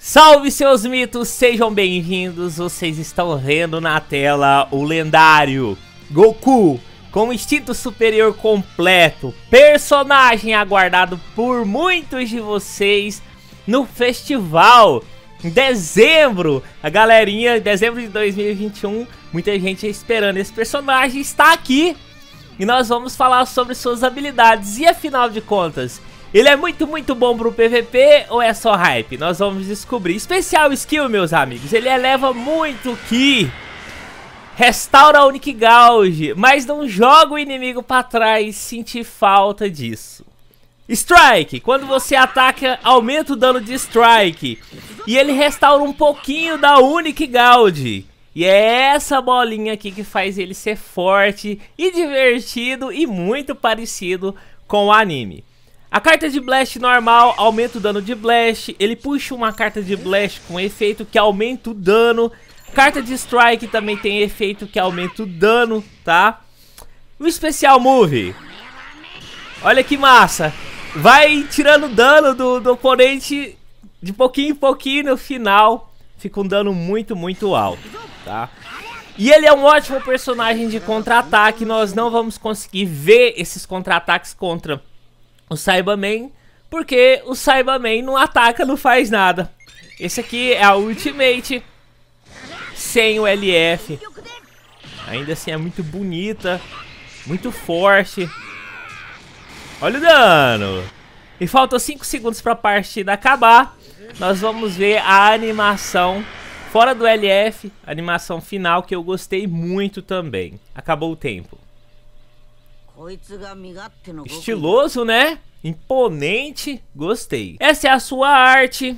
Salve seus mitos, sejam bem-vindos, vocês estão vendo na tela o lendário Goku com instinto superior completo, personagem aguardado por muitos de vocês no festival em dezembro, a galerinha, dezembro de 2021, muita gente esperando esse personagem, está aqui e nós vamos falar sobre suas habilidades e afinal de contas, ele é muito, muito bom pro PVP ou é só hype? Nós vamos descobrir. Especial skill, meus amigos. Ele eleva muito Ki. Restaura a Unique Gauge, mas não joga o inimigo pra trás. Sentir falta disso. Strike, quando você ataca, aumenta o dano de Strike. E ele restaura um pouquinho da Unique Gauge. E é essa bolinha aqui que faz ele ser forte e divertido e muito parecido com o anime. A carta de Blast normal aumenta o dano de Blast, ele puxa uma carta de Blast com efeito que aumenta o dano. Carta de Strike também tem efeito que aumenta o dano, tá? O Special Move, olha que massa, vai tirando dano do, do oponente de pouquinho em pouquinho no final, fica um dano muito, muito alto, tá? E ele é um ótimo personagem de contra-ataque, nós não vamos conseguir ver esses contra-ataques contra... -ataques contra o Cyberman, porque o Cyberman não ataca, não faz nada. Esse aqui é a Ultimate, sem o LF. Ainda assim é muito bonita, muito forte. Olha o dano! E faltam 5 segundos para a partida acabar. Nós vamos ver a animação fora do LF, animação final que eu gostei muito também. Acabou o tempo. Estiloso, né? Imponente, gostei. Essa é a sua arte.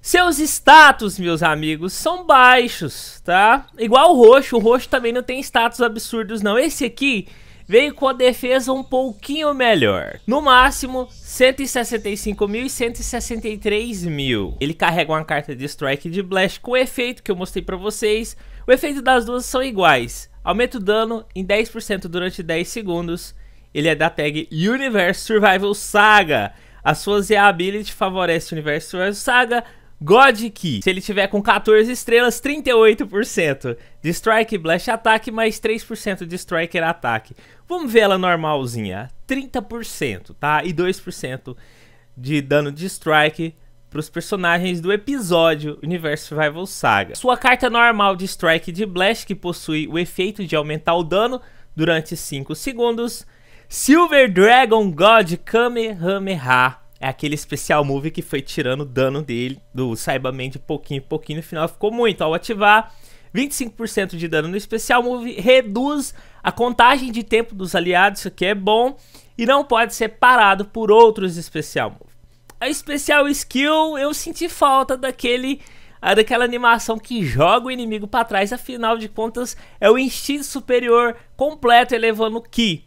Seus status, meus amigos, são baixos, tá? Igual o roxo, o roxo também não tem status absurdos não. Esse aqui veio com a defesa um pouquinho melhor. No máximo, 165 mil e 163 mil. Ele carrega uma carta de strike de blast com efeito que eu mostrei pra vocês. O efeito das duas são iguais. Aumenta o dano em 10% durante 10 segundos. Ele é da tag Universe Survival Saga. As suas Z Ability favorece o Universe Survival Saga. God Key, se ele tiver com 14 estrelas, 38% de Strike Blast Ataque, mais 3% de Striker Ataque. Vamos ver ela normalzinha, 30%, tá? E 2% de dano de Strike para os personagens do episódio Universo Survival Saga. Sua carta normal de Strike de Blast, que possui o efeito de aumentar o dano durante 5 segundos. Silver Dragon God Kamehameha é aquele especial move que foi tirando o dano dele, do Saibaman de pouquinho em pouquinho, no final ficou muito. Ao ativar, 25% de dano no especial move, reduz a contagem de tempo dos aliados, isso aqui é bom, e não pode ser parado por outros especial move a especial skill eu senti falta daquele daquela animação que joga o inimigo para trás, afinal de contas é o instinto superior completo elevando o Ki.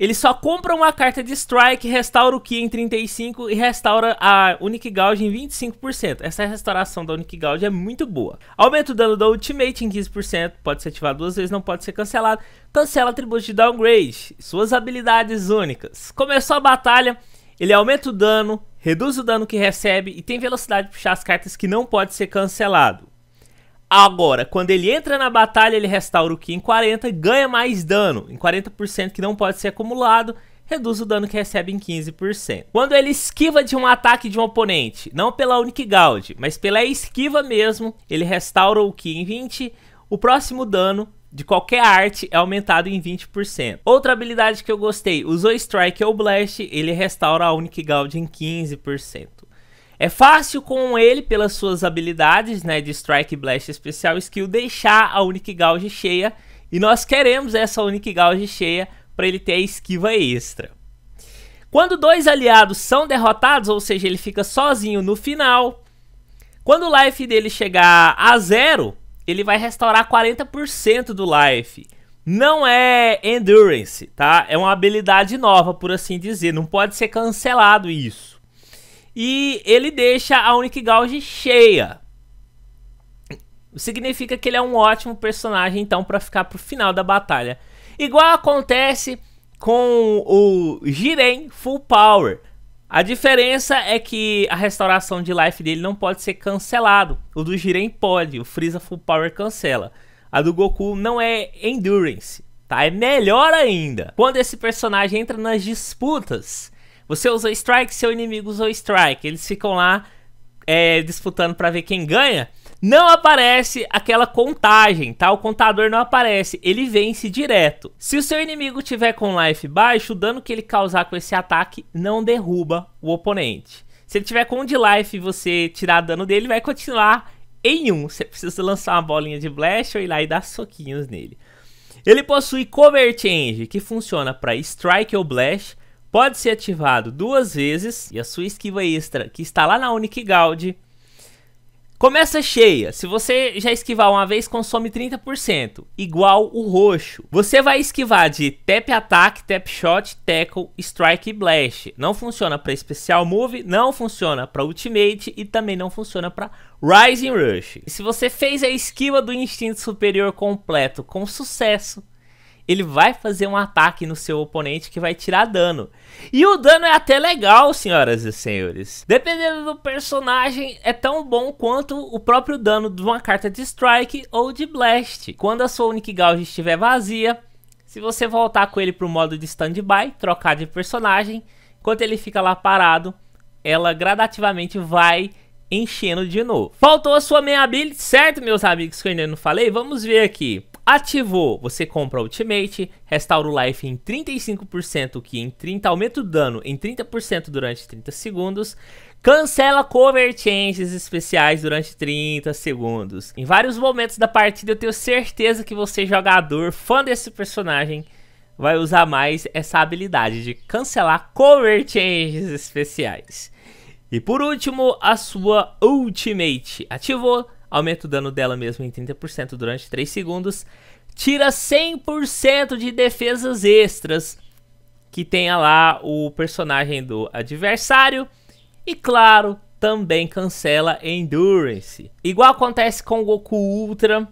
Ele só compra uma carta de strike, restaura o Ki em 35 e restaura a Unique Gauge em 25%. Essa restauração da Unique Gauge é muito boa. Aumenta o dano da Ultimate em 15%, pode ser ativado duas vezes, não pode ser cancelado. Cancela atributos de downgrade, suas habilidades únicas. Começou a batalha, ele aumenta o dano, reduz o dano que recebe e tem velocidade de puxar as cartas que não pode ser cancelado. Agora, quando ele entra na batalha, ele restaura o Ki em 40 e ganha mais dano, em 40% que não pode ser acumulado, reduz o dano que recebe em 15%. Quando ele esquiva de um ataque de um oponente, não pela Unique Gaud, mas pela esquiva mesmo, ele restaura o Ki em 20, o próximo dano de qualquer arte é aumentado em 20%. Outra habilidade que eu gostei, usou Strike ou Blast, ele restaura a Unique Gauge em 15%. É fácil com ele, pelas suas habilidades né, de Strike, Blast Especial Skill, deixar a Unique Gauge cheia. E nós queremos essa Unique Gauge cheia para ele ter a esquiva extra. Quando dois aliados são derrotados, ou seja, ele fica sozinho no final. Quando o life dele chegar a zero, ele vai restaurar 40% do life. Não é endurance, tá? É uma habilidade nova, por assim dizer. Não pode ser cancelado isso. E ele deixa a Unique Gauge cheia. Significa que ele é um ótimo personagem, então, para ficar pro final da batalha. Igual acontece com o Jiren Full Power. A diferença é que a restauração de life dele não pode ser cancelado. O do Jiren pode, o Freeza Full Power cancela. A do Goku não é Endurance, tá? É melhor ainda. Quando esse personagem entra nas disputas, você usa Strike, seu inimigo usa Strike. Eles ficam lá é, disputando para ver quem ganha não aparece aquela contagem, tá? O contador não aparece, ele vence direto. Se o seu inimigo tiver com life baixo, o dano que ele causar com esse ataque não derruba o oponente. Se ele tiver com 1 de life e você tirar dano dele, vai continuar em um. Você precisa lançar uma bolinha de blast ou ir lá e dar soquinhos nele. Ele possui Cover Change, que funciona para Strike ou Blast, pode ser ativado duas vezes, e a sua esquiva extra, que está lá na Unique Gaudi, Começa cheia. Se você já esquivar uma vez, consome 30%, igual o roxo. Você vai esquivar de tap attack, tap shot, tackle, strike e blast. Não funciona para especial move, não funciona para ultimate e também não funciona para rising rush. E se você fez a esquiva do instinto superior completo com sucesso, ele vai fazer um ataque no seu oponente que vai tirar dano. E o dano é até legal, senhoras e senhores. Dependendo do personagem, é tão bom quanto o próprio dano de uma carta de Strike ou de Blast. Quando a sua Unique Gauge estiver vazia, se você voltar com ele para o modo de Standby, trocar de personagem, enquanto ele fica lá parado, ela gradativamente vai enchendo de novo. Faltou a sua main ability, certo, meus amigos, que eu ainda não falei? Vamos ver aqui. Ativou, você compra Ultimate, restaura o life em 35%, que em 30 aumenta o dano em 30% durante 30 segundos, cancela cover changes especiais durante 30 segundos. Em vários momentos da partida eu tenho certeza que você jogador, fã desse personagem, vai usar mais essa habilidade de cancelar cover changes especiais. E por último, a sua Ultimate. Ativou, aumenta o dano dela mesmo em 30% durante 3 segundos, tira 100% de defesas extras que tenha lá o personagem do adversário e claro, também cancela Endurance. Igual acontece com o Goku Ultra,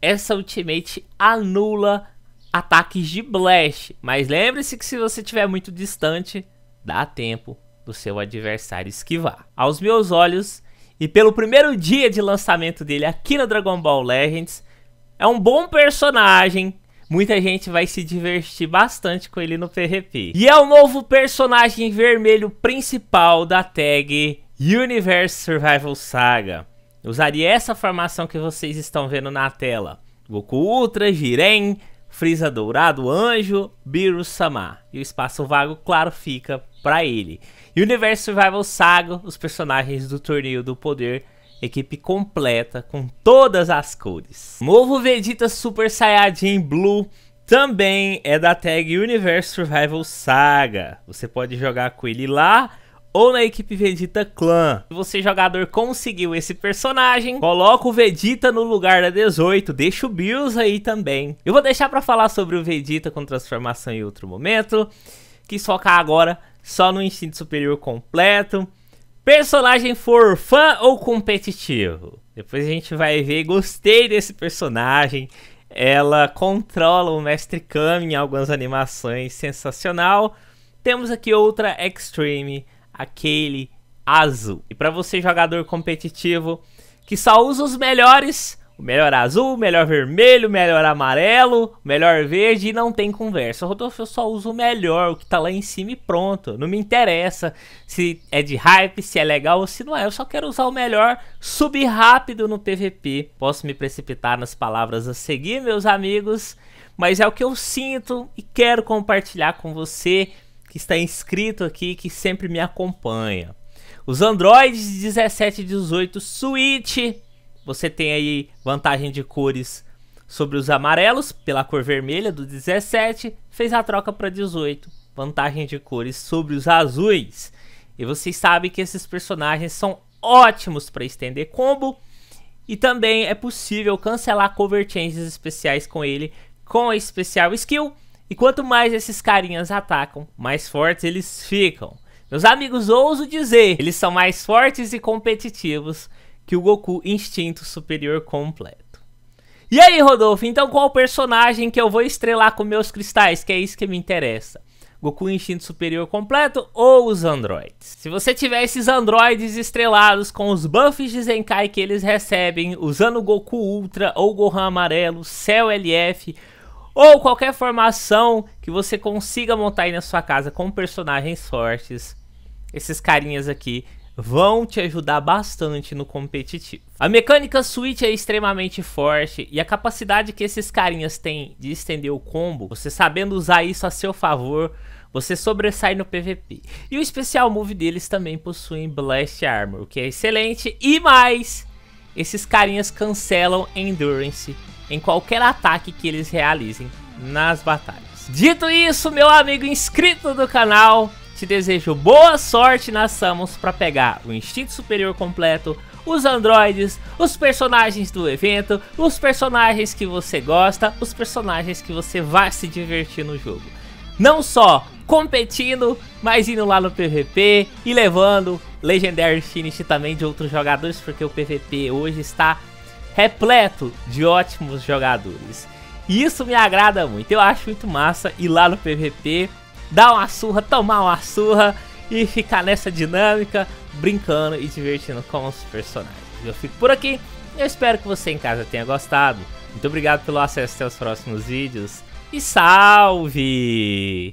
essa ultimate anula ataques de Blast, mas lembre-se que se você estiver muito distante, dá tempo do seu adversário esquivar. Aos meus olhos, e pelo primeiro dia de lançamento dele aqui no Dragon Ball Legends. É um bom personagem. Muita gente vai se divertir bastante com ele no PRP. E é o novo personagem vermelho principal da tag Universe Survival Saga. usaria essa formação que vocês estão vendo na tela. Goku Ultra, Jiren, Frieza Dourado, Anjo, Biru Sama. E o espaço vago, claro, fica para ele. Universo Survival Saga, os personagens do Torneio do Poder, equipe completa com todas as cores. Novo Vegeta Super Saiyajin Blue também é da tag Universo Survival Saga. Você pode jogar com ele lá ou na equipe Vegeta Clã. Se você jogador conseguiu esse personagem, coloca o Vegeta no lugar da 18, deixa o Bills aí também. Eu vou deixar para falar sobre o Vegeta com transformação em outro momento, quis focar agora só no instinto superior completo. Personagem for fã ou competitivo? Depois a gente vai ver. Gostei desse personagem. Ela controla o Mestre Kami em algumas animações. Sensacional. Temos aqui outra Extreme, aquele azul. E para você jogador competitivo que só usa os melhores melhor azul, melhor vermelho, melhor amarelo, melhor verde e não tem conversa. Rodolfo, eu só uso o melhor, o que tá lá em cima e pronto. Não me interessa se é de hype, se é legal ou se não é. Eu só quero usar o melhor, subir rápido no PVP. Posso me precipitar nas palavras a seguir, meus amigos, mas é o que eu sinto e quero compartilhar com você que está inscrito aqui, que sempre me acompanha. Os Androids 17 e 18 Switch você tem aí vantagem de cores sobre os amarelos, pela cor vermelha do 17, fez a troca para 18. Vantagem de cores sobre os azuis. E vocês sabem que esses personagens são ótimos para estender combo. E também é possível cancelar cover changes especiais com ele com a especial skill. E quanto mais esses carinhas atacam, mais fortes eles ficam. Meus amigos, ouso dizer, eles são mais fortes e competitivos que o Goku Instinto Superior completo. E aí, Rodolfo, então qual personagem que eu vou estrelar com meus cristais? Que é isso que me interessa. Goku Instinto Superior completo ou os androides. Se você tiver esses androides estrelados com os buffs de Zenkai que eles recebem, usando Goku Ultra ou Gohan Amarelo, Cell LF, ou qualquer formação que você consiga montar aí na sua casa com personagens fortes, esses carinhas aqui vão te ajudar bastante no competitivo. A mecânica Switch é extremamente forte e a capacidade que esses carinhas têm de estender o combo, você sabendo usar isso a seu favor, você sobressai no PVP. E o especial move deles também possui Blast Armor, o que é excelente e mais, esses carinhas cancelam Endurance em qualquer ataque que eles realizem nas batalhas. Dito isso, meu amigo inscrito do canal, te desejo boa sorte nas samus para pegar o Instinto Superior completo, os androides, os personagens do evento, os personagens que você gosta, os personagens que você vai se divertir no jogo. Não só competindo, mas indo lá no PVP e levando Legendary Finish também de outros jogadores, porque o PVP hoje está repleto de ótimos jogadores. E isso me agrada muito, eu acho muito massa ir lá no PVP dar uma surra, tomar uma surra e ficar nessa dinâmica, brincando e divertindo com os personagens. Eu fico por aqui, eu espero que você em casa tenha gostado. Muito obrigado pelo acesso até os próximos vídeos e salve!